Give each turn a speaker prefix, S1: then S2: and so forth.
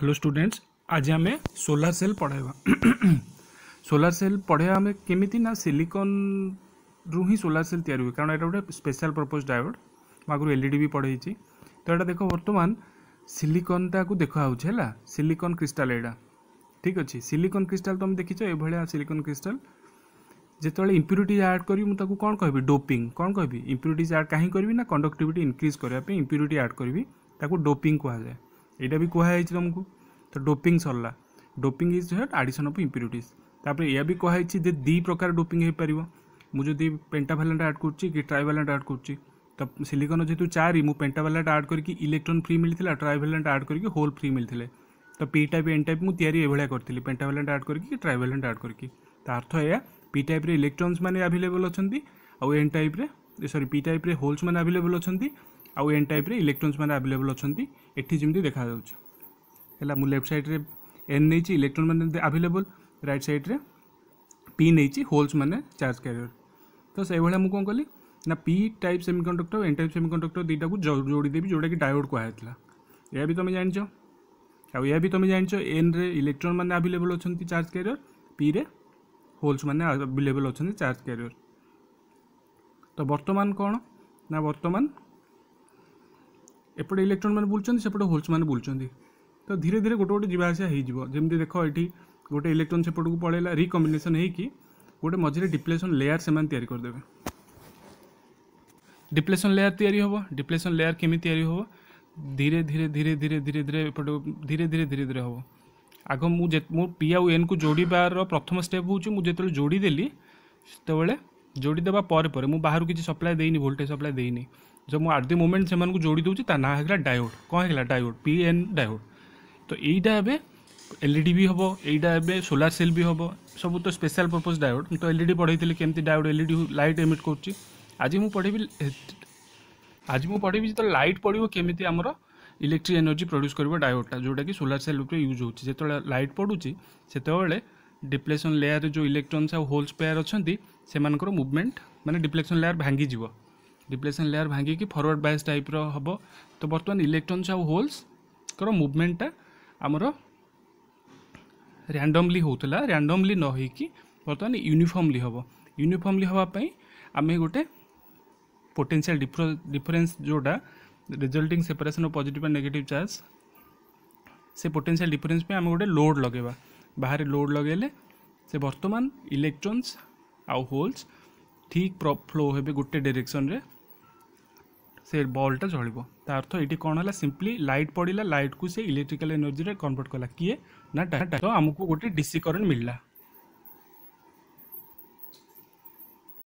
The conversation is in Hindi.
S1: हेलो स्टूडेंट्स आज आम सोलार सेल पढ़ाई सोलार सेल पढ़ाया आम कमी ना सिलिकन रु ही सोलार सेल या हुए कारण यहाँ गोटे स्पेशल पर्पज डायोड आगे एलईडी भी पढ़ाई तो यहाँ देख बर्तमान सिलिकन टाक देखा है सिलिकन क्रिस्टाल यहाँ ठीक अच्छे सिलिकन क्रिस्टाल तुम देखी ए भाया सिलिकन क्रिस्टाल जितने इम्प्यूरीटीज आड करी मुझे कौन कह डोपिंग कौन कहि इम्प्यूरीटीज आड कहीं करी ना कंडक्टिविटी इनक्रिज करने इम्प्यूरीटी आड करी डोपिंग कहुए यहाँ भी कहुई तुमको तो डोपिंग सरला डोपिंग इज हेट आडिशन अफ इम्प्यूरीज ताप यह भी कहुई जो दी प्रकार डोपिंग हो पार मुझे पेन्टाभालांट आड कर ट्राइभालांट आड कर तो सिलिकन जेहतु चार मुझ पेन्टाभालांट आड करके इलेक्ट्रोन फ्री मिले ट्राइभालांट आड करके होल फ्री मिले तो पी टाइप एन टाइप मुझे या करी पेन्टाभालांट आड करके ट्राइभालांट आड करके अर्थ यह पी टाइप इलेक्ट्रोन्स मैंने आभेलेबल अच्छा एन टाइप्रे सरी पी टाइप होल्स मैंने आभेलेबल अच्छा आउ एन टाइप इलेक्ट्रोन्स मैंने आभेलेबल अच्छी जमी देखा है मुझ लेफ्ट रे एन नहीं इलेक्ट्रोन मैंने आभेलेबल रईट सैड्रे पी नहीं होल्स मैंने चार्ज क्यारिययर तो से भाया मुझे कौन कली ना P type semiconductor N type semiconductor दुटा को जोड़ीदेवी जोटा कि डायोड कहला यह भी तुम जान आउ यह भी तुम जाच एन रे इलेक्ट्रोन मैंने आभेलेबल अच्छा चार्ज क्यारिययर पी रे होल्स मैंने आभेलेबल अच्छा चार्ज क्यारिययर तो बर्तमान कौन ना बर्तमान एपटे इलेक्ट्रोन मैंने बुलूं सेपटे होल्स मैंने बुलूं तो धीरे धीरे गोटे गोटे जावासिया जमी देख ये गोटे इलेक्ट्रोन सेपट को पलैला रिकम्बेसन हो गोटे मझे डिप्लेसन लेयार से करदे डिप्लेसन लेयार तैयारी हे डिप्लेसन लेयार केमी तैयारी धीरे धीरे धीरे धीरे धीरे धीरे धीरे धीरे धीरे धीरे हम आग मुझे मो पी आउ एन को जोड़बार प्रथम स्टेप हूँ मुझे जो जोड़ी देली से जोड़ी जोड़देवा मुझ बाहर किसी सप्लाई देनी भोल्टेज सप्लाई देनी जब ମୁଁ ଆଟ୍ ଦି ମୋମେଣ୍ଟ ସେମାନଙ୍କୁ ଯୋଡ଼ି ଦେଉଛି ତା ନାଁ ହେଇଗଲା ଡାୟୋଡ଼ କ'ଣ ହେଇଗଲା ଡାୟୋଡ଼ ପି ଏନ୍ ଡାୟୋଡ଼ ତ ଏଇଟା ଏବେ ଏଲ୍ ଇ ଡି ବି ହେବ ଏଇଟା ଏବେ ସୋଲାର ସେଲ୍ ବି ହେବ ସବୁ ତ ସ୍ପେଶାଲ ପର୍ପଜ୍ ଡାୟୋଡ଼ ମୁଁ ତ ଏଲ୍ ଇ ଡି ପଢ଼େଇଥିଲି କେମିତି diode L E D light emit କରୁଛି ଆଜି ମୁଁ ପଢ଼ିବି ଆଜି ମୁଁ ପଢ଼ିବି ଯେତେବେଳେ ଲାଇଟ୍ ପଡ଼ିବ କେମିତି ଆମର ଇଲେକ୍ଟ୍ରିକ୍ ଏନର୍ଜି ପ୍ରଡ୍ୟୁସ୍ କରିବ ଡାୟୋଡ଼ଟା ଯେଉଁଟାକି ସୋଲାର ସେଲ୍ ଉପରେ ୟୁଜ୍ ହେଉଛି ଯେତେବେଳେ ଲାଇଟ୍ ପଡ଼ୁଛି ସେତେବେଳେ ଡିପ୍ଲେସନ୍ ଲେୟାରରେ ଯେଉଁ ଇଲେକ୍ଟ୍ରନ୍ସ ଆଉ ହୋଲ୍ସ ପେୟାର୍ ଅଛନ୍ତି ସେମାନଙ୍କର ମୁଭମେଣ୍ଟ ମାନେ ଡିପ୍ଲେକ୍ସନ୍ ଲେୟାର୍ ଭାଙ୍ଗିଯିବ ରିପ୍ଲେସନ୍ ଲେୟାର୍ ଭାଙ୍ଗିକି ଫରୱାର୍ଡ଼ ବାୟାସ୍ ଟାଇପ୍ର ହେବ ତ ବର୍ତ୍ତମାନ ଇଲେକ୍ଟ୍ରନ୍ସ ଆଉ ହୋଲ୍ସଙ୍କର ମୁଭମେଣ୍ଟଟା ଆମର ର୍ୟାଣ୍ଡମଲି ହେଉଥିଲା ର୍ୟାଣ୍ଡମଲି ନ ହେଇକି ବର୍ତ୍ତମାନ ୟୁନିଫର୍ମଲି ହେବ ୟୁନିଫର୍ମଲି ହେବା ପାଇଁ ଆମେ ଗୋଟେ ପୋଟେନ୍ସିଆଲ୍ ଡିଫରେନ୍ସ ଯେଉଁଟା resulting separation of positive and negative charge ସେ ପୋଟେନ୍ସିଆଲ୍ ଡିଫରେନ୍ସ ପାଇଁ ଆମେ ଗୋଟେ ଲୋଡ଼୍ ଲଗାଇବା ବାହାରେ ଲୋଡ଼୍ ଲଗାଇଲେ ସେ ବର୍ତ୍ତମାନ ଇଲେକ୍ଟ୍ରନ୍ସ ଆଉ ହୋଲ୍ସ ଠିକ୍ ଫ୍ଲୋ ହେବେ ଗୋଟେ ଡିରେକ୍ସନ୍ରେ ସେ ବଲ୍ଟା ଜଳିବ ତା ଅର୍ଥ ଏଇଠି କ'ଣ ହେଲା ସିମ୍ପଲି ଲାଇଟ୍ ପଡ଼ିଲା ଲାଇଟ୍କୁ ସେ ଇଲେକ୍ଟ୍ରିକାଲ୍ ଏନର୍ଜିରେ କନଭର୍ଟ କଲା କିଏ ନା ଡାଟା ତ ଆମକୁ ଗୋଟେ ଡିସି କରେଣ୍ଟ ମିଳିଲା